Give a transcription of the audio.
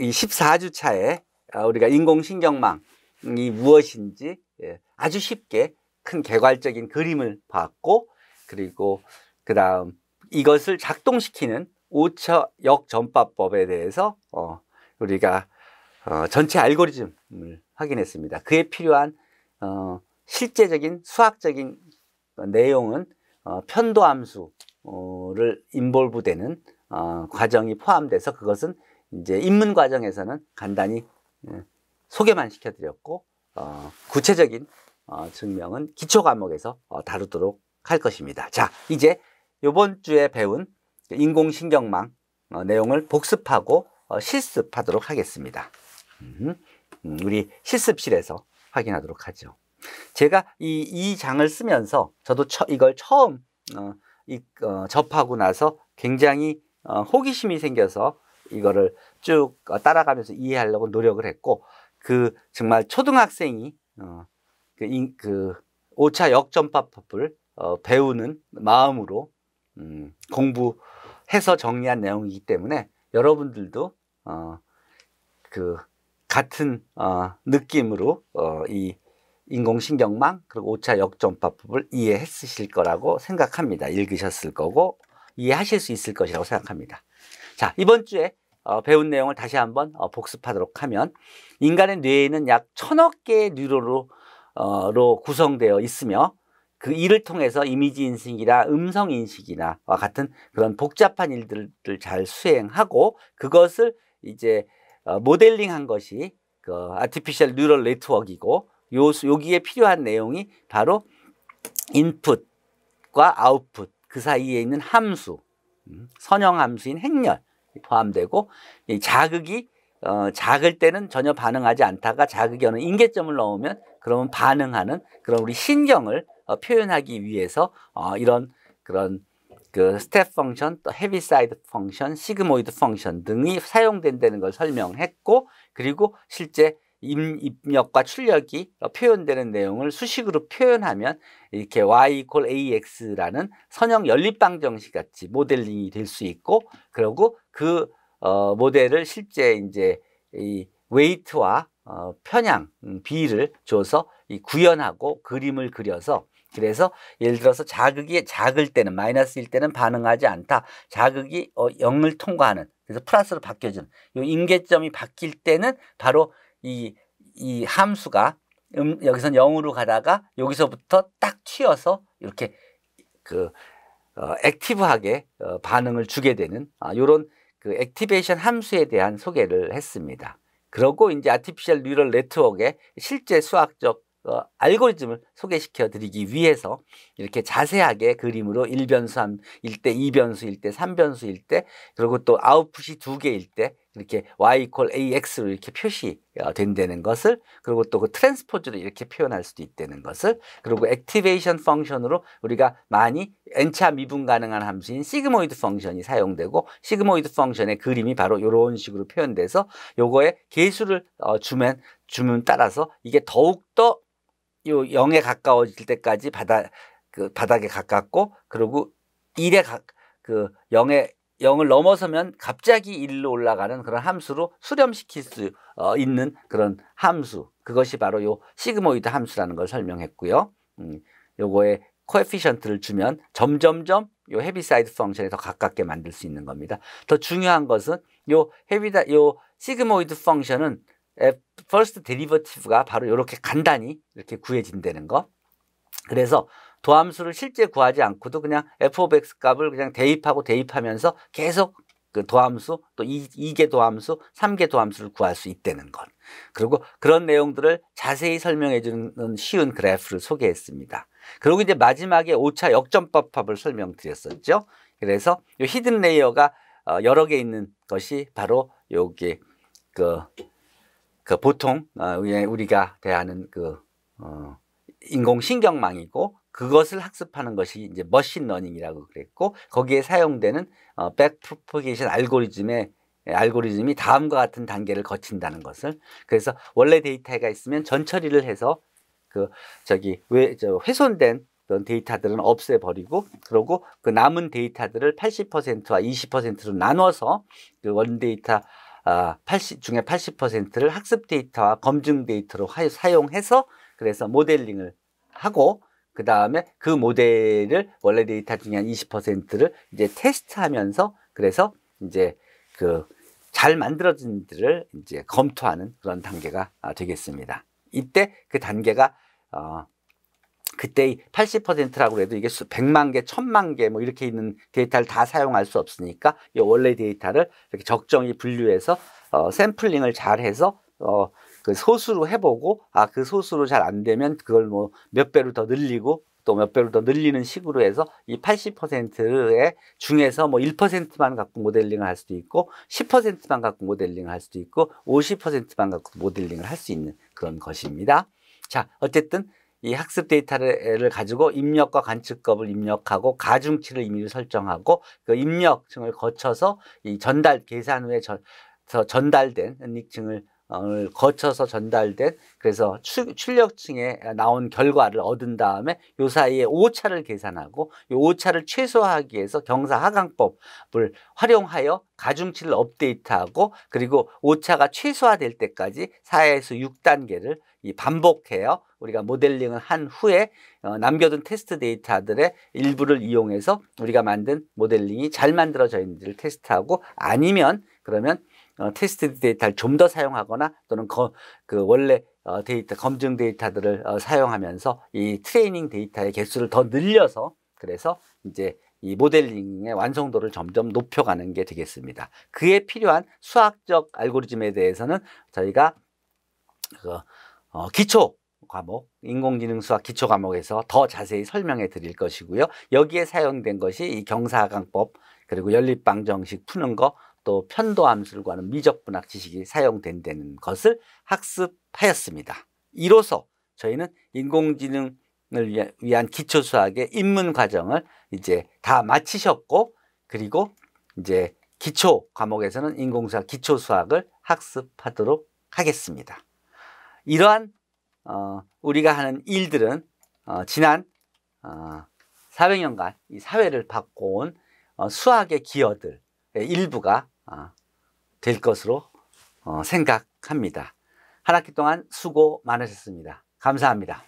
이 14주 차에 아, 우리가 인공신경망이 무엇인지 예, 아주 쉽게 큰 개괄적인 그림을 봤고 그리고 그 다음 이것을 작동시키는 오차역 전파법에 대해서 어, 우리가 어, 전체 알고리즘을 확인했습니다. 그에 필요한 어, 실제적인 수학적인 내용은 어, 편도함수를 인볼브되는 어, 과정이 포함돼서 그것은 이제 입문 과정에서는 간단히 예, 소개만 시켜드렸고 어, 구체적인 어, 증명은 기초 과목에서 어, 다루도록 할 것입니다. 자, 이제 이번 주에 배운 인공신경망 어, 내용을 복습하고 어, 실습하도록 하겠습니다. 음, 음, 우리 실습실에서 확인하도록 하죠. 제가 이, 이 장을 쓰면서 저도 처, 이걸 처음 어, 이, 접하고 나서 굉장히 호기심이 생겨서 이거를 쭉 어, 따라가면서 이해하려고 노력을 했고 그 정말 초등학생이 어그 그 5차 그 역전파법을 어, 배우는 마음으로 음, 공부해서 정리한 내용이기 때문에 여러분들도 어, 그 같은 어, 느낌으로 어, 이 인공신경망 그리고 5차 역전파법을 이해했으실 거라고 생각합니다. 읽으셨을 거고 이해하실 수 있을 것이라고 생각합니다. 자 이번 주에 어, 배운 내용을 다시 한번 어, 복습하도록 하면 인간의 뇌에는 약 천억 개의 뉴로로 어, 로 구성되어 있으며 그 일을 통해서 이미지 인식이나 음성 인식이나와 같은 그런 복잡한 일들을 잘 수행하고 그것을 이제 어, 모델링한 것이 그 아티피셜 뉴럴 네트워크이고 요 여기에 필요한 내용이 바로 인풋과 아웃풋 그 사이에 있는 함수 음, 선형 함수인 행렬 포함되고 이 자극이 어, 작을 때는 전혀 반응하지 않다가 자극이 어느 인계점을 넣으면 그러면 반응하는 그런 우리 신경을 어, 표현하기 위해서 어, 이런 그런 그 스텝 펑션, 또 헤비 사이드 펑션, 시그모이드 펑션 등이 사용된다는 걸 설명했고 그리고 실제 입력과 출력이 표현되는 내용을 수식으로 표현하면 이렇게 y equal ax라는 선형 연립방 정식 같이 모델링이 될 수 있고 그리고 그 어, 모델을 실제 이제 이 웨이트와 어, 편향 음, 비를 줘서 이 구현하고 그림을 그려서 그래서 예를 들어서 자극이 작을 때는 마이너스일 때는 반응하지 않다. 자극이 어, 0을 통과하는 그래서 플러스로 바뀌어지는 이 임계점이 바뀔 때는 바로 이, 이 함수가 음, 여기선 0으로 가다가 여기서부터 딱 튀어서 이렇게 그 어, 액티브하게 어, 반응을 주게 되는 아, 이런 그 액티베이션 함수에 대한 소개를 했습니다. 그러고 이제 아티피셜 뉴럴 네트워크의 실제 수학적 어, 알고리즘을 소개시켜 드리기 위해서 이렇게 자세하게 그림으로 1변수 1대 2변수일 때 3변수일 때 그리고 또 아웃풋이 2개일 때 이렇게 y equal ax로 이렇게 표시된다는 어, 것을 그리고 또 그 트랜스포즈로 이렇게 표현할 수도 있다는 것을 그리고 액티베이션 펑션으로 우리가 많이 n차 미분 가능한 함수인 시그모이드 펑션이 사용되고 시그모이드 펑션의 그림이 바로 이런 식으로 표현돼서 요거에 계수를 어, 주면 주면 따라서 이게 더욱더 요 영에 가까워질 때까지 바다그 바닥에 가깝고 그리고 일에 가, 그 영에 0을 넘어서면 갑자기 1로 올라가는 그런 함수로 수렴시킬 수 어, 있는 그런 함수 그것이 바로 요 시그모이드 함수라는 걸 설명했고요. 음, 요거에 코에피션트를 주면 점점점 요 헤비사이드 펑션에 더 가깝게 만들 수 있는 겁니다. 더 중요한 것은 요 헤비다 요 시그모이드 펑션은 first d e r i 가 바로 이렇게 간단히 이렇게 구해진다는 거. 그래서 도함수를 실제 구하지 않고도 그냥 f of x 값을 그냥 대입하고 대입하면서 계속 그 도함수 또 2, 개 도함수, 3개 도함수를 구할 수 있다는 것. 그리고 그런 내용들을 자세히 설명해 주는 쉬운 그래프를 소개했습니다. 그리고 이제 마지막에 5차 역전법합을 설명드렸었죠. 그래서 이 히든 레이어가 어, 여러 개 있는 것이 바로 여기 그, 그 보통 어, 예, 우리가 대하는 그 어, 인공신경망이고 그것을 학습하는 것이 이제 머신 러닝이라고 그랬고 거기에 사용되는 어, 백 프로포게이션 알고리즘의 알고리즘이 다음과 같은 단계를 거친다는 것을 그래서 원래 데이터가 있으면 전처리를 해서 그 저기 왜 저 훼손된 그런 데이터들은 없애버리고 그러고 그 남은 데이터들을 80%와 20%로 나눠서 그 원데이터 아, 80 중에 80%를 학습 데이터와 검증 데이터로 하, 사용해서 그래서 모델링을 하고 그 다음에 그 모델을 원래 데이터 중에 한 20%를 이제 테스트하면서 그래서 이제 그 잘 만들어진지를 이제 검토하는 그런 단계가 아, 되겠습니다. 이때 그 단계가 어 그때 80%라고 해도 이게 100만 개, 1000만 개 뭐 이렇게 있는 데이터를 다 사용할 수 없으니까 이 원래 데이터를 이렇게 적정히 분류해서 어 샘플링을 잘 해서 어그 소수로 해보고 아 그 소수로 잘 안 되면 그걸 뭐 몇 배로 더 늘리고 또 몇 배로 더 늘리는 식으로 해서 이 80%의 중에서 뭐 1%만 갖고 모델링을 할 수도 있고 10%만 갖고 모델링을 할 수도 있고 50%만 갖고 모델링을 할 수 있는 그런 것입니다. 자 어쨌든 이 학습 데이터를 가지고 입력과 관측값을 입력하고 가중치를 임의로 설정하고 그 입력층을 거쳐서 이 전달 계산 후에 저, 전달된 은닉층을 거쳐서 전달된 그래서 추, 출력층에 나온 결과를 얻은 다음에 요 사이에 오차를 계산하고 요 오차를 최소화하기 위해서 경사 하강법을 활용하여 가중치를 업데이트하고 그리고 오차가 최소화될 때까지 4에서 6단계를 이 반복해요. 우리가 모델링을 한 후에 어, 남겨둔 테스트 데이터들의 일부를 이용해서 우리가 만든 모델링이 잘 만들어져 있는지를 테스트하고 아니면 그러면 어, 테스트 데이터를 좀 더 사용하거나 또는 거, 그 원래 어, 데이터 검증 데이터들을 어, 사용하면서 이 트레이닝 데이터의 개수를 더 늘려서 그래서 이제 이 모델링의 완성도를 점점 높여가는 게 되겠습니다. 그에 필요한 수학적 알고리즘에 대해서는 저희가 그, 어, 기초 과목, 인공지능 수학 기초 과목에서 더 자세히 설명해 드릴 것이고요. 여기에 사용된 것이 이 경사강법 그리고 연립방정식 푸는 거또 편도함술과는 미적분학 지식이 사용된다는 것을 학습하였습니다. 이로써 저희는 인공지능을 위한 기초수학의 입문 과정을 이제 다 마치셨고 그리고 이제 기초 과목에서는 인공수학 기초수학을 학습하도록 하겠습니다. 이러한 어, 우리가 하는 일들은 어, 지난 어, 400년간 이 사회를 바꿔온 어, 수학의 기여들의 일부가 아, 될 것으로 어, 생각합니다. 한 학기 동안 수고 많으셨습니다. 감사합니다.